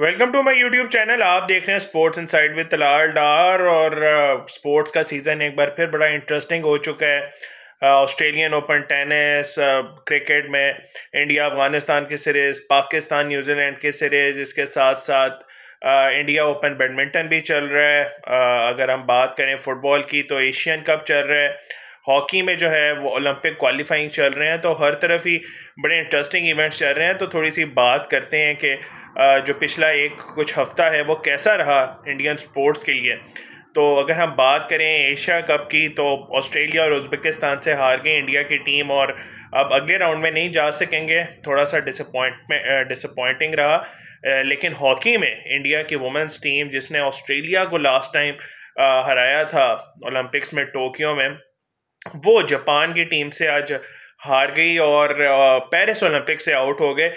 welcome to my YouTube channel आप देख रहे हैं sports inside with Talal Dar और स्पोर्ट्स uh, का सीज़न एक बार फिर बड़ा इंटरेस्टिंग हो चुका है ऑस्ट्रेलियन ओपन टेनिस क्रिकेट में इंडिया अफगानिस्तान की सीरीज़ पाकिस्तान न्यूजीलैंड की सीरीज़ इसके साथ साथ इंडिया ओपन बैडमिंटन भी चल रहा है uh, अगर हम बात करें फुटबॉल की तो एशियन कप चल रहा है हॉकी में जो है वो ओलंपिक क्वालिफाइंग चल रहे हैं तो हर तरफ ही बड़े इंटरेस्टिंग इवेंट्स चल रहे हैं तो थोड़ी सी बात करते हैं कि जो पिछला एक कुछ हफ्ता है वो कैसा रहा इंडियन स्पोर्ट्स के लिए तो अगर हम बात करें एशिया कप की तो ऑस्ट्रेलिया और उज़्बेकिस्तान से हार गए इंडिया की टीम और अब अगले राउंड में नहीं जा सकेंगे थोड़ा सा डिसअपॉइंटमेंट डिसअपॉइंटिंग रहा लेकिन हॉकी में इंडिया की वुमेंस टीम जिसने ऑस्ट्रेलिया को लास्ट टाइम हराया था ओलंपिक्स में टोक्यो में वो जापान की टीम से आज हार गई और पेरिस ओलंपिक से आउट हो गए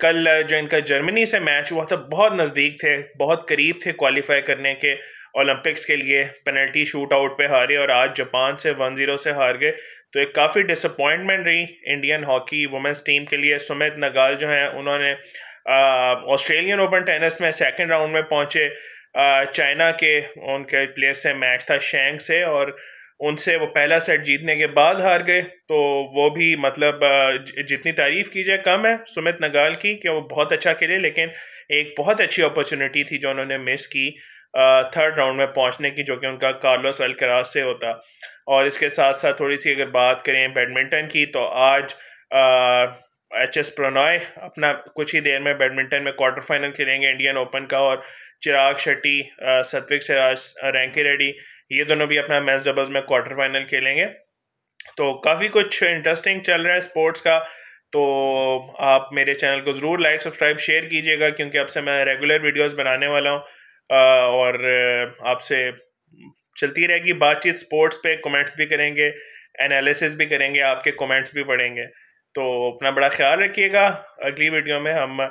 कल जो इनका जर्मनी से मैच हुआ था बहुत नज़दीक थे बहुत करीब थे क्वालिफाई करने के ओलंपिक्स के लिए पेनल्टी शूट आउट पर हारे और आज जापान से वन जीरो से हार गए तो एक काफ़ी डिसअपॉइंटमेंट रही इंडियन हॉकी वुमेंस टीम के लिए सुमित नगाल जो हैं उन्होंने ऑस्ट्रेलियन ओपन टेनिस में सेकेंड राउंड में पहुँचे चाइना के उनके प्लेयर से मैच था शेंग से और उनसे वो पहला सेट जीतने के बाद हार गए तो वो भी मतलब जितनी तारीफ की जाए कम है सुमित नगाल की कि वो बहुत अच्छा खेले लेकिन एक बहुत अच्छी अपॉर्चुनिटी थी जो उन्होंने मिस की थर्ड राउंड में पहुंचने की जो कि उनका कार्लोस अलकराज से होता और इसके साथ साथ थोड़ी सी अगर बात करें बैडमिंटन की तो आज एच एस प्रोनॉय अपना कुछ ही देर में बैडमिंटन में क्वार्टर फाइनल खेलेंगे इंडियन ओपन का और चिराग शेट्टी सत्विक सिराज रैंकी रेड्डी ये दोनों भी अपना मैच डबल्स में क्वार्टर फाइनल खेलेंगे तो काफ़ी कुछ इंटरेस्टिंग चल रहा है स्पोर्ट्स का तो आप मेरे चैनल को ज़रूर लाइक सब्सक्राइब शेयर कीजिएगा क्योंकि आपसे मैं रेगुलर वीडियोस बनाने वाला हूँ और आपसे चलती रहेगी बातचीत स्पोर्ट्स पे कमेंट्स भी करेंगे एनालिसिस भी करेंगे आपके कमेंट्स भी पढ़ेंगे तो अपना बड़ा ख्याल रखिएगा अगली वीडियो में हम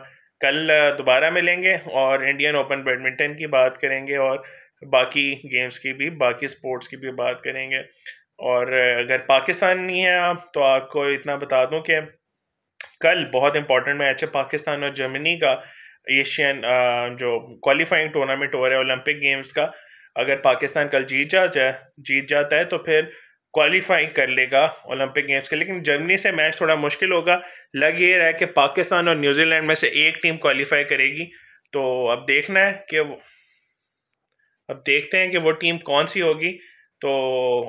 कल दोबारा मिलेंगे और इंडियन ओपन बैडमिंटन की बात करेंगे और बाकी गेम्स की भी बाकी स्पोर्ट्स की भी बात करेंगे और अगर पाकिस्तान नहीं है आप तो आपको इतना बता दूं कि कल बहुत इंपॉर्टेंट मैच है पाकिस्तान और जर्मनी का एशियन जो क्वालिफाइंग टूर्नामेंट हो रहा है ओलंपिक गेम्स का अगर पाकिस्तान कल जीत जा जाए जीत जाता है तो फिर क्वालिफाई कर लेगा ओलंपिक गेम्स के लेकिन जर्मनी से मैच थोड़ा मुश्किल होगा लग ये रहा है कि पाकिस्तान और न्यूजीलैंड में से एक टीम क्वालिफाई करेगी तो अब देखना है कि अब देखते हैं कि वो टीम कौन सी होगी तो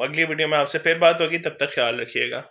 अगली वीडियो में आपसे फिर बात होगी तब तक ख्याल रखिएगा